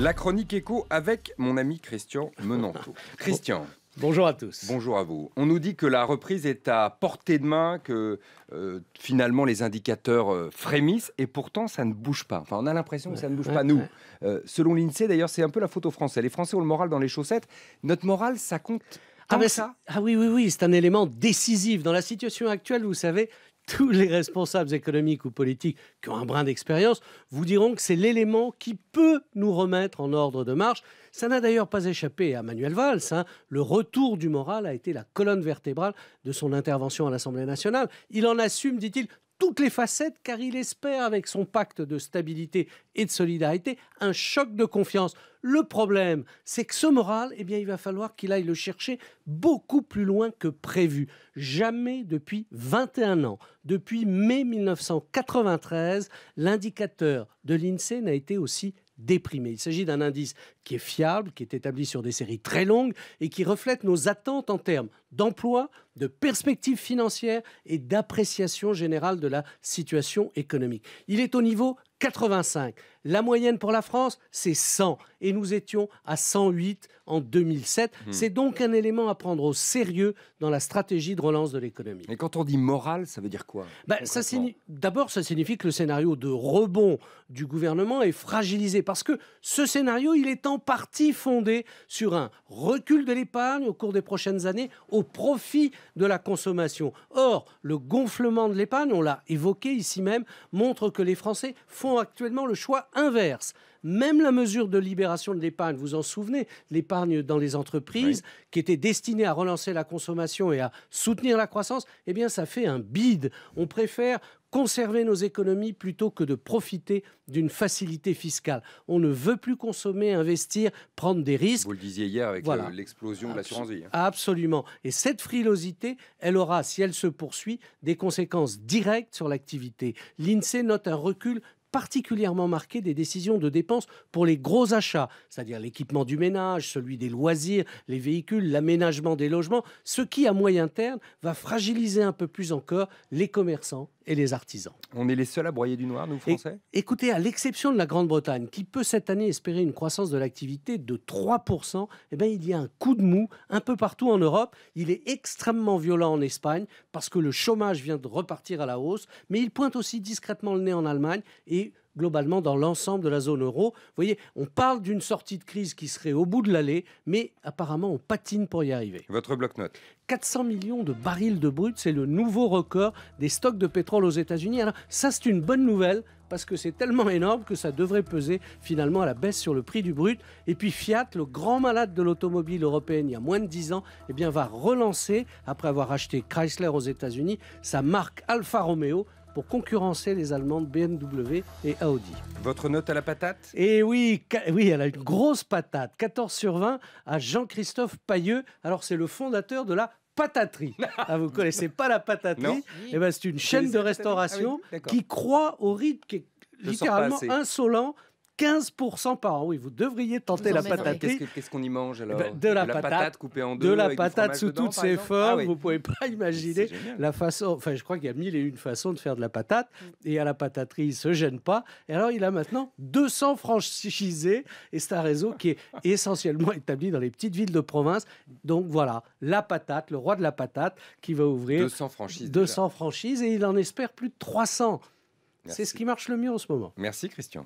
La chronique écho avec mon ami Christian Menanteau. Christian. Bonjour à tous. Bonjour à vous. On nous dit que la reprise est à portée de main, que euh, finalement les indicateurs euh, frémissent et pourtant ça ne bouge pas. Enfin, on a l'impression que ça ne bouge pas, nous. Euh, selon l'INSEE, d'ailleurs, c'est un peu la photo française. Les Français ont le moral dans les chaussettes. Notre moral, ça compte ah, mais ben ça ah oui, oui, oui, c'est un élément décisif. Dans la situation actuelle, vous savez, tous les responsables économiques ou politiques qui ont un brin d'expérience vous diront que c'est l'élément qui peut nous remettre en ordre de marche. Ça n'a d'ailleurs pas échappé à Manuel Valls. Hein. Le retour du moral a été la colonne vertébrale de son intervention à l'Assemblée nationale. Il en assume, dit-il, toutes les facettes car il espère avec son pacte de stabilité et de solidarité un choc de confiance. Le problème, c'est que ce moral, eh bien, il va falloir qu'il aille le chercher beaucoup plus loin que prévu. Jamais depuis 21 ans, depuis mai 1993, l'indicateur de l'INSEE n'a été aussi déprimé. Il s'agit d'un indice qui est fiable, qui est établi sur des séries très longues et qui reflète nos attentes en termes d'emploi, de perspectives financières et d'appréciation générale de la situation économique. Il est au niveau 85. La moyenne pour la France, c'est 100. Et nous étions à 108 en 2007. Hmm. C'est donc un élément à prendre au sérieux dans la stratégie de relance de l'économie. Et quand on dit morale, ça veut dire quoi ben, D'abord, ça signifie que le scénario de rebond du gouvernement est fragilisé. Parce que ce scénario, il est en partie fondé sur un recul de l'épargne au cours des prochaines années au profit de la consommation. Or, le gonflement de l'épargne, on l'a évoqué ici même, montre que les Français font actuellement le choix inverse. Même la mesure de libération de l'épargne, vous en souvenez, l'épargne dans les entreprises, qui était destinée à relancer la consommation et à soutenir la croissance, eh bien, ça fait un bide. On préfère conserver nos économies plutôt que de profiter d'une facilité fiscale. On ne veut plus consommer, investir, prendre des risques. Vous le disiez hier avec euh, l'explosion de l'assurance vie. Hein. Absolument. Et cette frilosité, elle aura, si elle se poursuit, des conséquences directes sur l'activité. L'INSEE note un recul particulièrement marqué des décisions de dépenses pour les gros achats, c'est-à-dire l'équipement du ménage, celui des loisirs, les véhicules, l'aménagement des logements, ce qui, à moyen terme, va fragiliser un peu plus encore les commerçants et les artisans. On est les seuls à broyer du noir, nous, Français Écoutez, à l'exception de la Grande-Bretagne, qui peut cette année espérer une croissance de l'activité de 3%, eh bien, il y a un coup de mou un peu partout en Europe. Il est extrêmement violent en Espagne parce que le chômage vient de repartir à la hausse, mais il pointe aussi discrètement le nez en Allemagne et globalement dans l'ensemble de la zone euro. Vous voyez, on parle d'une sortie de crise qui serait au bout de l'allée, mais apparemment on patine pour y arriver. Votre bloc note 400 millions de barils de brut, c'est le nouveau record des stocks de pétrole aux États-Unis. Alors ça c'est une bonne nouvelle parce que c'est tellement énorme que ça devrait peser finalement à la baisse sur le prix du brut. Et puis Fiat, le grand malade de l'automobile européenne il y a moins de 10 ans, eh bien va relancer, après avoir acheté Chrysler aux États-Unis, sa marque Alfa Romeo pour concurrencer les Allemands BMW et Audi. Votre note à la patate Eh oui, oui, elle a une grosse patate. 14 sur 20 à Jean-Christophe Pailleux. Alors c'est le fondateur de la pataterie. Ah, vous connaissez pas la pataterie Eh ben, c'est une chaîne de ah restauration qui croit au rythme qui est littéralement insolent 15% par an. Oui, vous devriez tenter la patate. Qu'est-ce qu'on y mange eh ben, alors de, la patate, coupée en deux. De la patate sous toutes ses ah formes. vous ne Vous pouvez pas imaginer la façon. Enfin, je crois qu'il y a mille et une façons de faire de la patate. Et à la pataterie, il se gêne pas. Et alors, il a maintenant 200 franchisés. Et c'est un réseau qui est essentiellement établi dans les petites villes de province. Donc voilà, la patate, le roi de la patate, qui va ouvrir 200 franchises. 200 franchises. Et il en espère plus de 300. C'est ce qui marche le mieux en ce moment. Merci Christian.